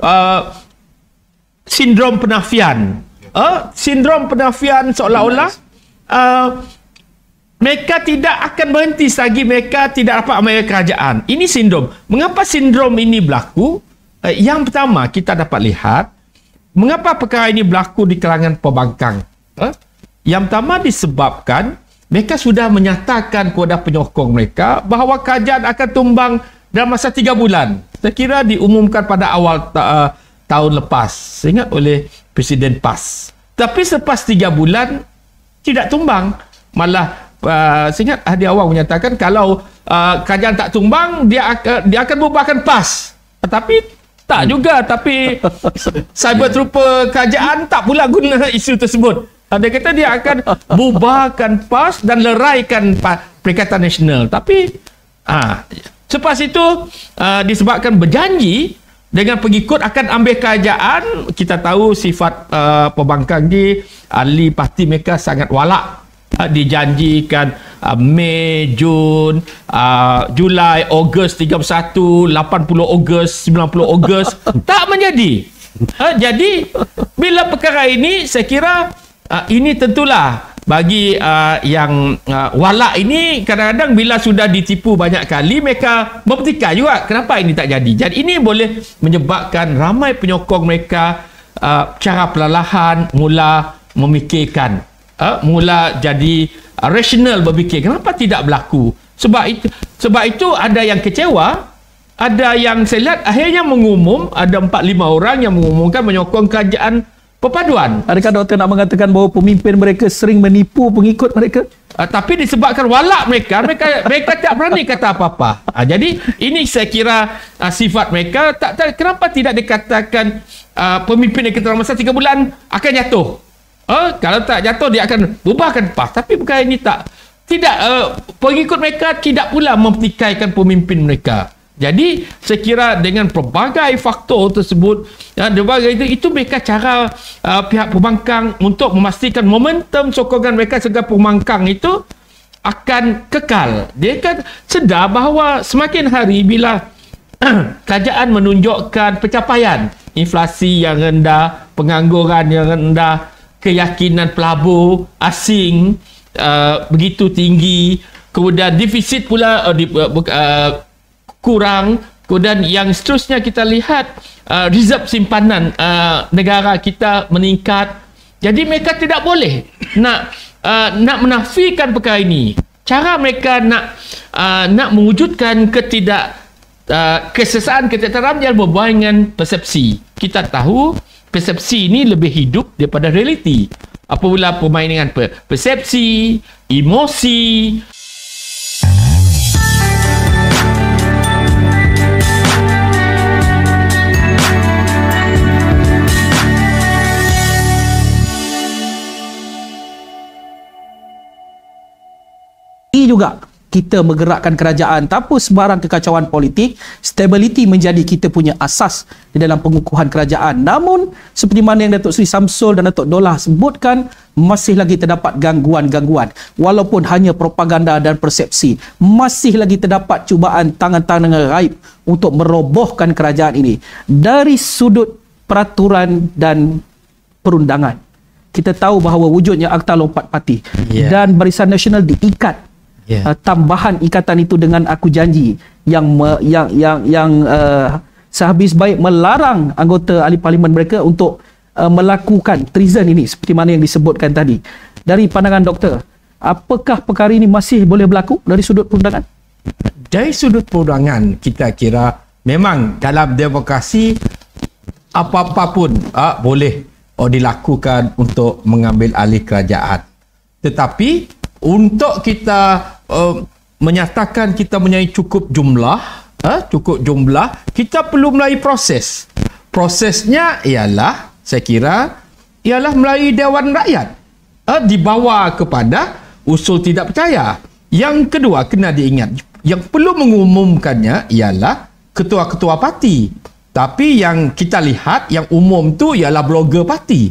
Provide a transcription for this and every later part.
Ah, sindrom penafian. Uh, sindrom penafian seolah-olah uh, mereka tidak akan berhenti selagi mereka tidak dapat amalkan kerajaan. Ini sindrom. Mengapa sindrom ini berlaku? Uh, yang pertama, kita dapat lihat mengapa perkara ini berlaku di kalangan pembangkang. Uh, yang pertama disebabkan mereka sudah menyatakan kepada penyokong mereka bahawa kerajaan akan tumbang dalam masa tiga bulan. Saya kira diumumkan pada awal uh, tahun lepas. Saya oleh Presiden PAS. Tapi selepas tiga bulan, tidak tumbang. Malah, uh, saya ingat Hadi Awang menyatakan kalau uh, eh, kajian tak tumbang, dia akan, dia akan berubahkan PAS. Tetapi tak juga tapi cyber trooper kerajaan tak pula guna isu tersebut. Dia kata dia akan bubarkan PAS dan leraikan Perikatan Nasional. Tapi ah Selepas itu uh, disebabkan berjanji dengan pengikut akan ambil kerajaan kita tahu sifat uh, pembangkang di ahli uh, parti mereka sangat walak uh, dijanjikan uh, Mei, Jun, uh, Julai, Ogos 31, 80 Ogos, 90 Ogos tak menjadi. Uh, jadi bila perkara ini saya kira uh, ini tentulah bagi uh, yang uh, walak ini kadang-kadang bila sudah ditipu banyak kali mereka mempertikai juga ah, kenapa ini tak jadi jadi ini boleh menyebabkan ramai penyokong mereka uh, cara perlahan mula memikirkan uh, mula jadi uh, rational berfikir kenapa tidak berlaku sebab itu sebab itu ada yang kecewa ada yang saya lihat akhirnya mengumum ada 4 5 orang yang mengumumkan menyokong kerajaan Perpaduan. Adakah doktor nak mengatakan bahawa pemimpin mereka sering menipu pengikut mereka? Uh, tapi disebabkan walak mereka, mereka mereka tak berani kata apa-apa. Uh, jadi ini saya kira uh, sifat mereka. Tak, tak kenapa tidak dikatakan uh, pemimpin yang kita masa tiga bulan akan jatuh. Uh, kalau tak jatuh dia akan bubarkan PAS. Tapi bukan ini tak. Tidak uh, pengikut mereka tidak pula mempertikaikan pemimpin mereka. Jadi saya dengan pelbagai faktor tersebut ya, berbagai itu itu mereka cara uh, pihak pembangkang untuk memastikan momentum sokongan mereka sebagai pembangkang itu akan kekal. Dia kan sedar bahawa semakin hari bila kerajaan menunjukkan pencapaian inflasi yang rendah, pengangguran yang rendah, keyakinan pelabur asing uh, begitu tinggi, kemudian defisit pula uh, di, uh, uh, kurang dan yang seterusnya kita lihat uh, reserve simpanan uh, negara kita meningkat jadi mereka tidak boleh nak uh, nak menafikan perkara ini cara mereka nak uh, nak mewujudkan ketidak uh, kesesaan keteteran yang berbuat dengan persepsi kita tahu persepsi ini lebih hidup daripada realiti apabila permainan persepsi emosi juga kita menggerakkan kerajaan tanpa sebarang kekacauan politik, stability menjadi kita punya asas di dalam pengukuhan kerajaan. Namun, seperti mana yang Datuk Seri Samsul dan Datuk Dolah sebutkan, masih lagi terdapat gangguan-gangguan. Walaupun hanya propaganda dan persepsi, masih lagi terdapat cubaan tangan-tangan raib untuk merobohkan kerajaan ini. Dari sudut peraturan dan perundangan, kita tahu bahawa wujudnya Akta Lompat Pati yeah. dan Barisan Nasional diikat yeah. uh, tambahan ikatan itu dengan aku janji yang me, yang yang yang uh, sehabis baik melarang anggota ahli parlimen mereka untuk uh, melakukan treason ini seperti mana yang disebutkan tadi dari pandangan doktor apakah perkara ini masih boleh berlaku dari sudut perundangan dari sudut perundangan kita kira memang dalam demokrasi apa-apa pun uh, boleh uh, dilakukan untuk mengambil alih kerajaan tetapi untuk kita uh, menyatakan kita menyai cukup jumlah uh, cukup jumlah kita perlu melalui proses prosesnya ialah saya kira ialah melalui dewan rakyat uh, dibawa kepada usul tidak percaya yang kedua kena diingat yang perlu mengumumkannya ialah ketua-ketua parti tapi yang kita lihat yang umum tu ialah blogger parti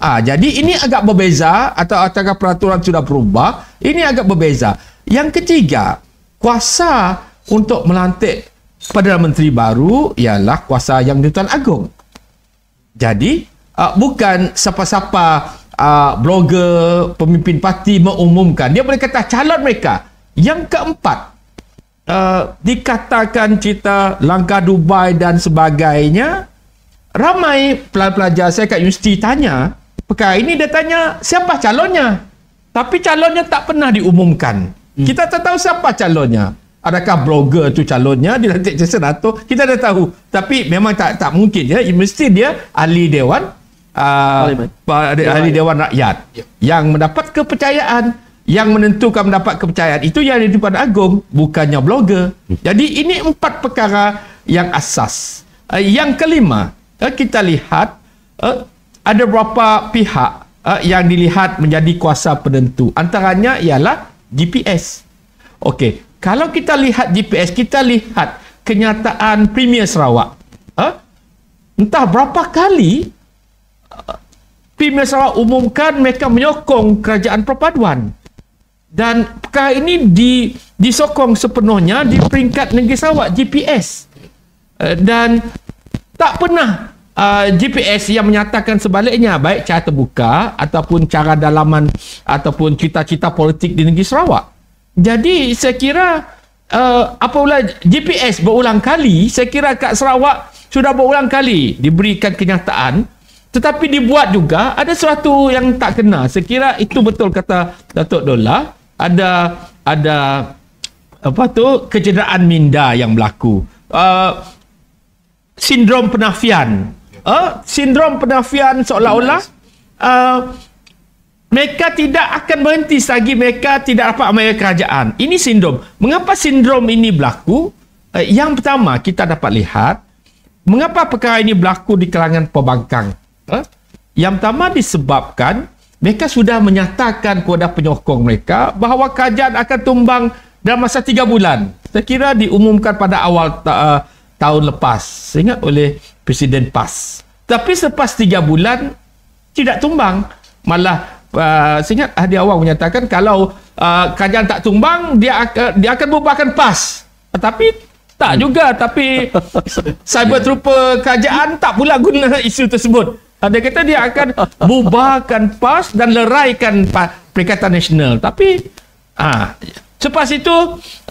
Ah ha, jadi ini agak berbeza atau ataukah peraturan sudah berubah? Ini agak berbeza. Yang ketiga, kuasa untuk melantik Perdana Menteri baru ialah kuasa yang Dewan Agung. Jadi uh, bukan siapa-siapa uh, blogger, pemimpin parti mengumumkan. Dia boleh kata calon mereka. Yang keempat, uh, dikatakan cerita langkah Dubai dan sebagainya, ramai pelajar-pelajar saya kat universiti tanya, Pekan ini dia tanya siapa calonnya. Tapi calonnya tak pernah diumumkan. Hmm. Kita tak tahu siapa calonnya. Adakah blogger tu calonnya dilantik jadi senator? Kita dah tahu. Tapi memang tak tak mungkin ya. Mesti dia ahli dewan uh, ahli dewan, dewan rakyat ya. yang mendapat kepercayaan yang menentukan mendapat kepercayaan itu yang di depan agung bukannya blogger. Hmm. Jadi ini empat perkara yang asas. Ah, yang kelima, eh, kita lihat eh, ada beberapa pihak uh, yang dilihat menjadi kuasa penentu. Antaranya ialah GPS. Okey, kalau kita lihat GPS, kita lihat kenyataan Premier Sarawak. Uh, entah berapa kali uh, Premier Sarawak umumkan mereka menyokong kerajaan perpaduan. Dan perkara ini di, disokong sepenuhnya di peringkat negeri Sarawak, GPS. Uh, dan tak pernah uh, ah, GPS yang menyatakan sebaliknya baik cara terbuka ataupun cara dalaman ataupun cita-cita politik di negeri Sarawak. Jadi saya kira uh, ah, apabila GPS berulang kali, saya kira kat Sarawak sudah berulang kali diberikan kenyataan tetapi dibuat juga ada sesuatu yang tak kena. Saya kira itu betul kata Datuk Dola, ada ada apa tu kecederaan minda yang berlaku. Uh, sindrom penafian uh, sindrom penafian seolah-olah uh, mereka tidak akan berhenti selagi mereka tidak dapat amalkan kerajaan. Ini sindrom. Mengapa sindrom ini berlaku? Uh, yang pertama, kita dapat lihat mengapa perkara ini berlaku di kalangan pembangkang. Uh, yang pertama disebabkan mereka sudah menyatakan kepada penyokong mereka bahawa kerajaan akan tumbang dalam masa 3 bulan. Saya kira diumumkan pada awal uh, tahun lepas. Saya ingat oleh Presiden PAS. Tapi selepas tiga bulan, tidak tumbang. Malah, uh, saya ingat Hadi Awang menyatakan kalau uh, kerajaan tak tumbang, dia akan, uh, dia akan bubarkan PAS. Tetapi, tak juga. Tapi, cyber trooper kajian tak pula guna isu tersebut. Dia kata dia akan bubarkan PAS dan leraikan Perikatan Nasional. Tapi, ah, uh, Selepas itu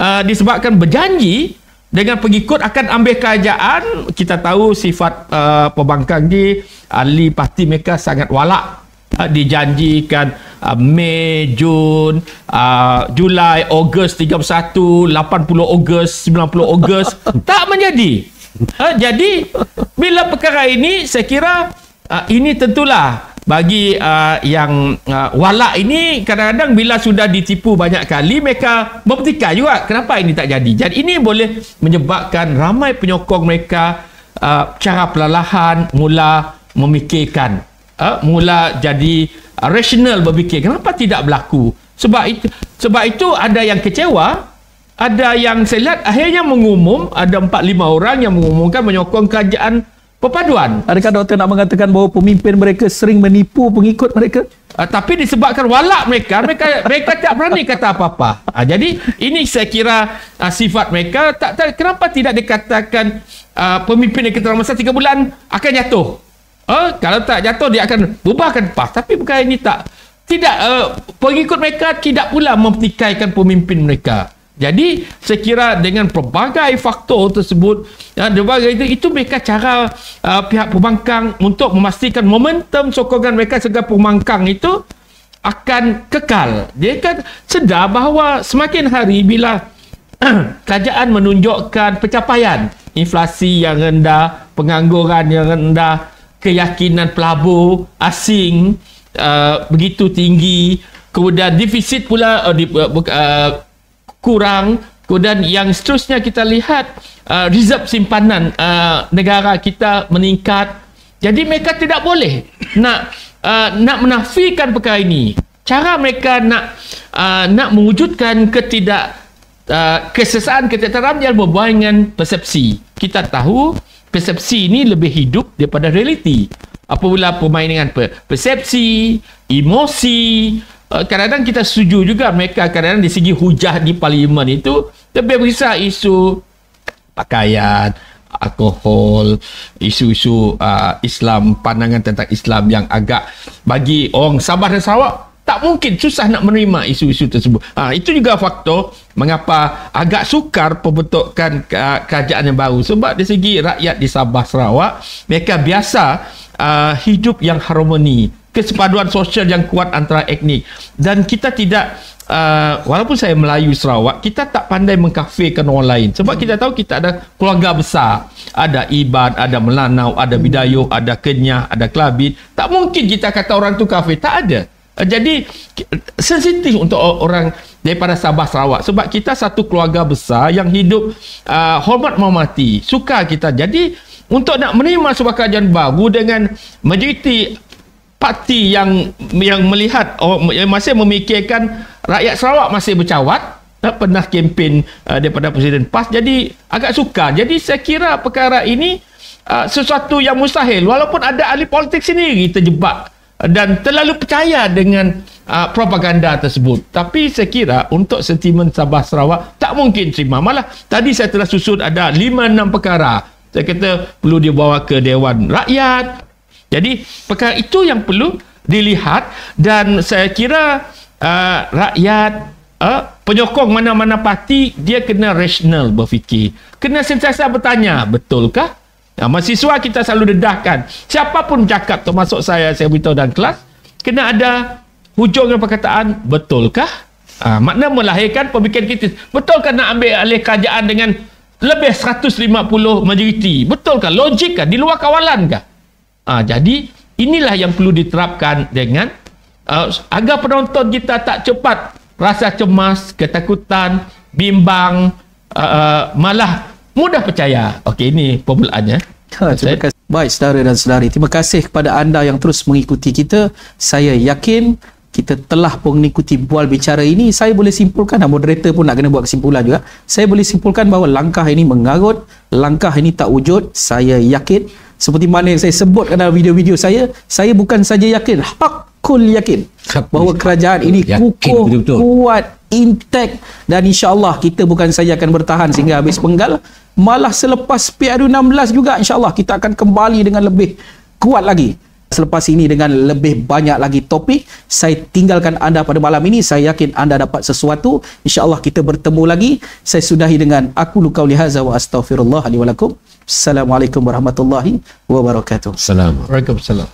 uh, disebabkan berjanji dengan pengikut akan ambil kerajaan kita tahu sifat uh, pembangkang di ahli uh, parti mereka sangat walak uh, dijanjikan uh, Mei, Jun, uh, Julai, Ogos 31, 80 Ogos, 90 Ogos tak menjadi. Uh, jadi bila perkara ini saya kira uh, ini tentulah bagi uh, yang uh, walak ini kadang-kadang bila sudah ditipu banyak kali mereka mempertikai juga kenapa ini tak jadi jadi ini boleh menyebabkan ramai penyokong mereka uh, cara perlahan mula memikirkan uh, mula jadi uh, rational berfikir kenapa tidak berlaku sebab itu sebab itu ada yang kecewa ada yang saya lihat akhirnya mengumum ada 4 5 orang yang mengumumkan menyokong kerajaan Perpaduan. Adakah doktor nak mengatakan bahawa pemimpin mereka sering menipu pengikut mereka? Uh, tapi disebabkan walak mereka, mereka mereka tak berani kata apa-apa. Uh, jadi ini saya kira uh, sifat mereka. Tak, tak, kenapa tidak dikatakan uh, pemimpin yang kita dalam masa tiga bulan akan jatuh? Uh, kalau tak jatuh, dia akan bubarkan PAS. Tapi bukan ini tak. Tidak, uh, pengikut mereka tidak pula mempertikaikan pemimpin mereka. Jadi saya dengan pelbagai faktor tersebut ya, berbagai itu itu mereka cara uh, pihak pembangkang untuk memastikan momentum sokongan mereka sebagai pembangkang itu akan kekal. Dia kan sedar bahawa semakin hari bila kerajaan menunjukkan pencapaian inflasi yang rendah, pengangguran yang rendah, keyakinan pelabur asing uh, begitu tinggi, kemudian defisit pula uh, di, uh, uh, kurang dan yang seterusnya kita lihat uh, reserve simpanan uh, negara kita meningkat jadi mereka tidak boleh nak uh, nak menafikan perkara ini cara mereka nak uh, nak mewujudkan ketidak uh, kesesaan keteteran dia berbuat dengan persepsi kita tahu persepsi ini lebih hidup daripada realiti apabila permainan persepsi emosi Eh, kadang-kadang kita setuju juga mereka kadang-kadang di segi hujah di parlimen itu lebih besar isu pakaian, alkohol, isu-isu uh, Islam, pandangan tentang Islam yang agak bagi orang Sabah dan Sarawak tak mungkin susah nak menerima isu-isu tersebut. Ha, itu juga faktor mengapa agak sukar pembentukan uh, kerajaan yang baru. Sebab di segi rakyat di Sabah, Sarawak, mereka biasa uh, hidup yang harmoni kesepaduan sosial yang kuat antara etnik dan kita tidak uh, walaupun saya Melayu Sarawak kita tak pandai mengkafirkan orang lain sebab hmm. kita tahu kita ada keluarga besar ada Iban ada Melanau ada Bidayuh hmm. ada Kenyah ada Kelabit tak mungkin kita kata orang tu kafir tak ada uh, jadi sensitif untuk orang daripada Sabah Sarawak sebab kita satu keluarga besar yang hidup uh, hormat mati suka kita jadi untuk nak menerima sebuah kajian baru dengan majoriti parti yang yang melihat oh, yang masih memikirkan rakyat Sarawak masih bercawat tak pernah kempen uh, daripada presiden PAS jadi agak suka jadi saya kira perkara ini uh, sesuatu yang mustahil walaupun ada ahli politik sendiri terjebak dan terlalu percaya dengan uh, propaganda tersebut tapi saya kira untuk sentimen Sabah Sarawak tak mungkin terima malah tadi saya telah susun ada 5 6 perkara saya kata perlu dibawa ke dewan rakyat jadi perkara itu yang perlu dilihat dan saya kira uh, rakyat uh, penyokong mana-mana parti dia kena rasional berfikir. Kena sentiasa bertanya, betulkah? Nah, mahasiswa kita selalu dedahkan. Siapapun cakap termasuk saya, saya beritahu dalam kelas, kena ada hujung perkataan, betulkah? Uh, makna melahirkan pemikiran kritis. Betulkah nak ambil alih kerajaan dengan lebih 150 majoriti? Betulkah? Logikkah? Di luar kawalankah? Ah, jadi inilah yang perlu diterapkan dengan uh, agar penonton kita tak cepat rasa cemas, ketakutan, bimbang, uh, uh, malah mudah percaya. Okey, ini permulaannya. Ha, terima kasih. Baik, saudara dan saudari. Terima kasih kepada anda yang terus mengikuti kita. Saya yakin kita telah pun mengikuti bual bicara ini. Saya boleh simpulkan, dan moderator pun nak kena buat kesimpulan juga. Saya boleh simpulkan bahawa langkah ini mengarut, langkah ini tak wujud. Saya yakin seperti mana yang saya sebut dalam video-video saya saya bukan saja yakin hakul yakin bahawa kerajaan ini kukuh kuat intact dan insya Allah kita bukan saja akan bertahan sehingga habis penggal malah selepas PRU 16 juga insya Allah kita akan kembali dengan lebih kuat lagi selepas ini dengan lebih banyak lagi topik saya tinggalkan anda pada malam ini saya yakin anda dapat sesuatu insyaallah kita bertemu lagi saya sudahi dengan aku lukau lihaza wa astaghfirullah alaikum Assalamualaikum warahmatullahi wabarakatuh. Assalamualaikum.